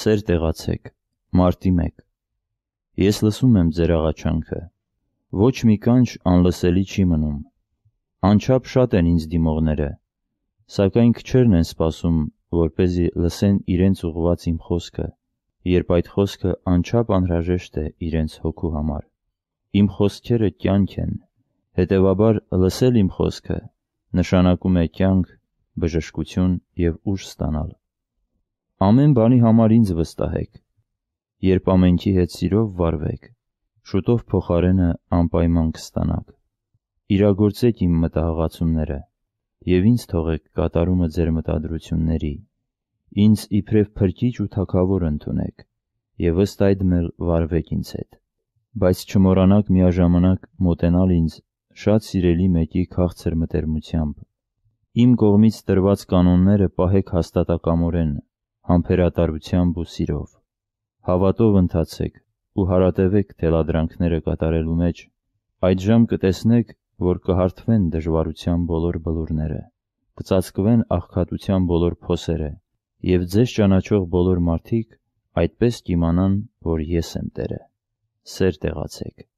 Սեր տեղացեք, մարտի 1 Ես լսում եմ ձեր աղաչանքը։ Ոչ մի կանչ անլսելի չի մնում։ Անչափ շատ են ինձ դիմողները, սակայն քչերն են սպասում, որ เป զի լսեն իրենց ուղված իմ խոսքը, երբ այդ խոսքը անչափ անհրաժեշտ է իրենց հոգու համար։ Իմ խոսքերը կյանք են, հետևաբար լսել իմ խոսքը նշանակում է կյանք, բժշկություն եւ ուժ ստանալ։ Ամեն բանի համար ինձ վստահեք։ Երբ ամենքի հետ սիրով վարվեք, շուտով փոխարենը անպայման կստանաք։ Իրագործեք իմ մտահղացումները եւ ինձ թողեք կատարումը ձեր մտադրությունների։ Ինձ իբրև փրկիչ ու թակավոր ընդունեք եւ ըստ այդմ էլ վարվեք ինձ հետ։ Բայց չմոռանաք միաժամանակ մոտենալ ինձ շատ սիրելի մեկի քաղցր մտերմությամբ։ Իմ կողմից տրված կանոնները պահեք հաստատակամորեն համբերատարությամբ ու սիրով։ Հավատով ընթացեք ու հարատևեք թելադրանքները կատարելու մեջ, այդժամ կտեսնեք, որ կհարթվեն դժվարության բոլոր բլուրները, կծածկվեն աղքատության բոլոր փոսերը, եւ ձեզ ճանաչող բոլոր մարդիկ այդպես կիմանան, որ ես եմ Տերը։ Սեր տեղացեք,